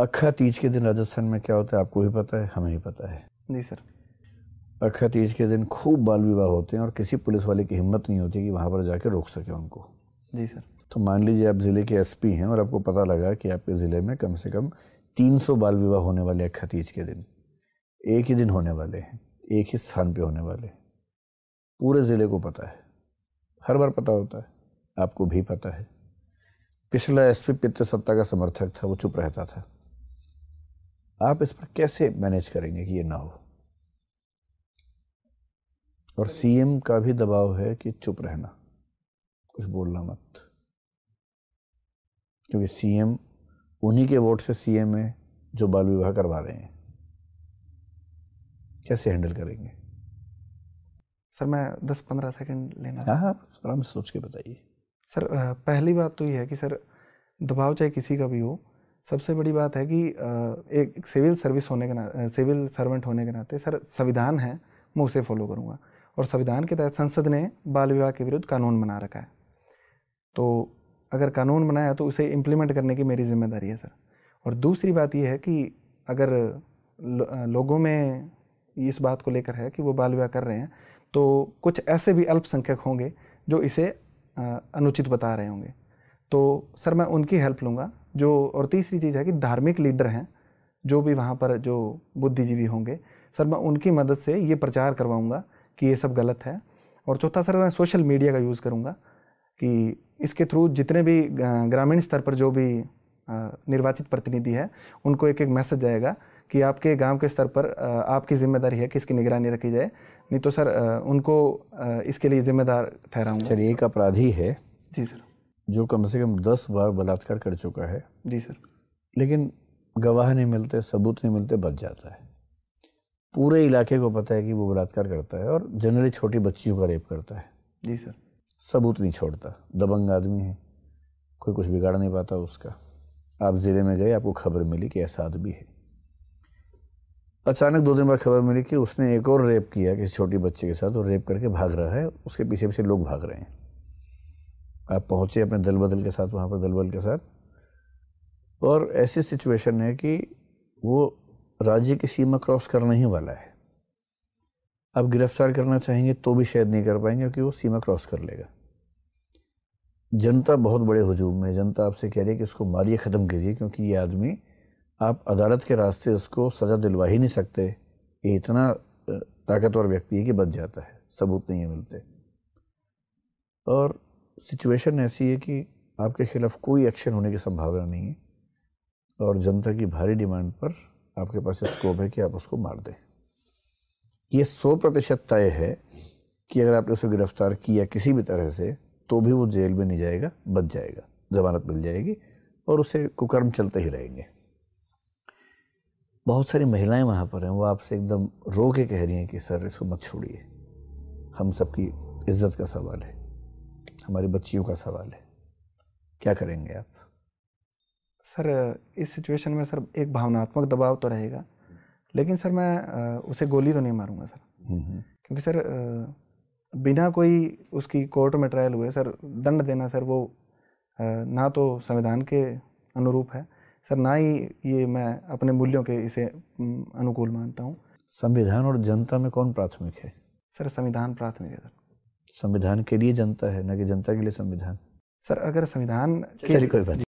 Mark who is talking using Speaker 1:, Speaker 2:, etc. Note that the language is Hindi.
Speaker 1: अखा तीज के दिन राजस्थान में क्या होता है आपको ही पता है हमें ही पता है जी सर अखा तीज के दिन खूब बाल विवाह होते हैं और किसी पुलिस वाले की हिम्मत नहीं होती कि वहाँ पर जाके रोक सके उनको जी सर तो मान लीजिए आप ज़िले के एसपी हैं और आपको पता लगा कि आपके ज़िले में कम से कम 300 बाल विवाह होने वाले अखा तीज के दिन एक ही दिन होने वाले हैं एक ही स्थान पर होने वाले हैं पूरे ज़िले को पता है हर बार पता होता है आपको भी पता है पिछला एसपी पितृसत्ता का समर्थक था वो चुप रहता था आप इस पर कैसे मैनेज करेंगे कि ये ना हो और सीएम का भी दबाव है कि चुप रहना कुछ बोलना मत क्योंकि सीएम उन्हीं के वोट से सीएम है जो बाल विवाह करवा रहे हैं कैसे हैंडल करेंगे
Speaker 2: सर मैं दस पंद्रह सेकंड लेना हाँ, हाँ आराम से सोच के बताइए सर पहली बात तो ये है कि सर दबाव चाहे किसी का भी हो सबसे बड़ी बात है कि एक सिविल सर्विस होने के ना सिविल सर्वेंट होने के नाते सर संविधान है मैं उसे फॉलो करूँगा और संविधान के तहत संसद ने बाल विवाह के विरुद्ध कानून बना रखा है तो अगर कानून बनाया तो उसे इम्प्लीमेंट करने की मेरी जिम्मेदारी है सर और दूसरी बात यह है कि अगर लोगों में इस बात को लेकर है कि वो बाल विवाह कर रहे हैं तो कुछ ऐसे भी अल्पसंख्यक होंगे जो इसे अनुचित बता रहे होंगे तो सर मैं उनकी हेल्प लूँगा जो और तीसरी चीज़ है कि धार्मिक लीडर हैं जो भी वहाँ पर जो बुद्धिजीवी होंगे सर मैं उनकी मदद से ये प्रचार करवाऊँगा कि ये सब गलत है और चौथा सर मैं सोशल मीडिया का यूज़ करूँगा कि इसके थ्रू जितने भी ग्रामीण स्तर पर जो भी निर्वाचित प्रतिनिधि है उनको एक एक मैसेज जाएगा कि आपके गांव के स्तर पर आपकी जिम्मेदारी है कि इसकी निगरानी रखी जाए नहीं तो सर उनको इसके लिए जिम्मेदार
Speaker 1: ठहराऊंगा सर एक अपराधी है जी सर जो कम से कम दस बार बलात्कार कर चुका है जी सर लेकिन गवाह नहीं मिलते सबूत नहीं मिलते बच जाता है पूरे इलाके को पता है कि वो बलात्कार करता है और जनरली छोटी बच्चियों का रेप करता है जी सर सबूत नहीं छोड़ता दबंग आदमी है कोई कुछ बिगाड़ नहीं पाता उसका आप ज़िले में गए आपको खबर मिली कि ऐसा आदमी है अचानक दो दिन बाद खबर मिली कि उसने एक और रेप किया किसी छोटी बच्चे के साथ और रेप करके भाग रहा है उसके पीछे पीछे लोग भाग रहे हैं आप पहुँचे अपने दल बदल के साथ वहाँ पर दल बदल के साथ और ऐसी सिचुएशन है कि वो राज्य की सीमा क्रॉस करने ही वाला है आप गिरफ्तार करना चाहेंगे तो भी शायद नहीं कर पाएंगे क्योंकि वो सीमा क्रॉस कर लेगा जनता बहुत बड़े हजूम में जनता आपसे कह रही है कि इसको मारिए ख़त्म कीजिए क्योंकि ये आदमी आप अदालत के रास्ते इसको सज़ा दिलवा ही नहीं सकते ये इतना ताकतवर व्यक्ति है कि बच जाता है सबूत नहीं मिलते और सिचुएशन ऐसी है कि आपके खिलाफ कोई एक्शन होने की संभावना नहीं है और जनता की भारी डिमांड पर आपके पास स्कोप है कि आप उसको मार दें ये सौ प्रतिशत तय है कि अगर आपने उसे गिरफ्तार किया किसी भी तरह से तो भी वो जेल में नहीं जाएगा बच जाएगा जमानत मिल जाएगी और उसे कुकर्म चलते ही रहेंगे बहुत सारी महिलाएं वहाँ पर हैं वो आपसे एकदम रो के कह रही हैं कि सर इसको मत छोड़िए हम सबकी इज्जत का सवाल है हमारी बच्चियों का सवाल है क्या करेंगे आप
Speaker 2: सर इस सिचुएशन में सर एक भावनात्मक दबाव तो रहेगा लेकिन सर मैं उसे गोली तो नहीं मारूंगा सर हम्म, हम्म। क्योंकि सर बिना कोई उसकी कोर्ट में ट्रायल हुए सर दंड देना सर वो ना तो संविधान के अनुरूप है सर ना ही ये मैं अपने मूल्यों के इसे अनुकूल मानता हूँ
Speaker 1: संविधान और जनता में कौन प्राथमिक है सर संविधान प्राथमिक है सर संविधान के लिए जनता है ना कि जनता के लिए संविधान
Speaker 2: सर अगर संविधान चलिए कोई बात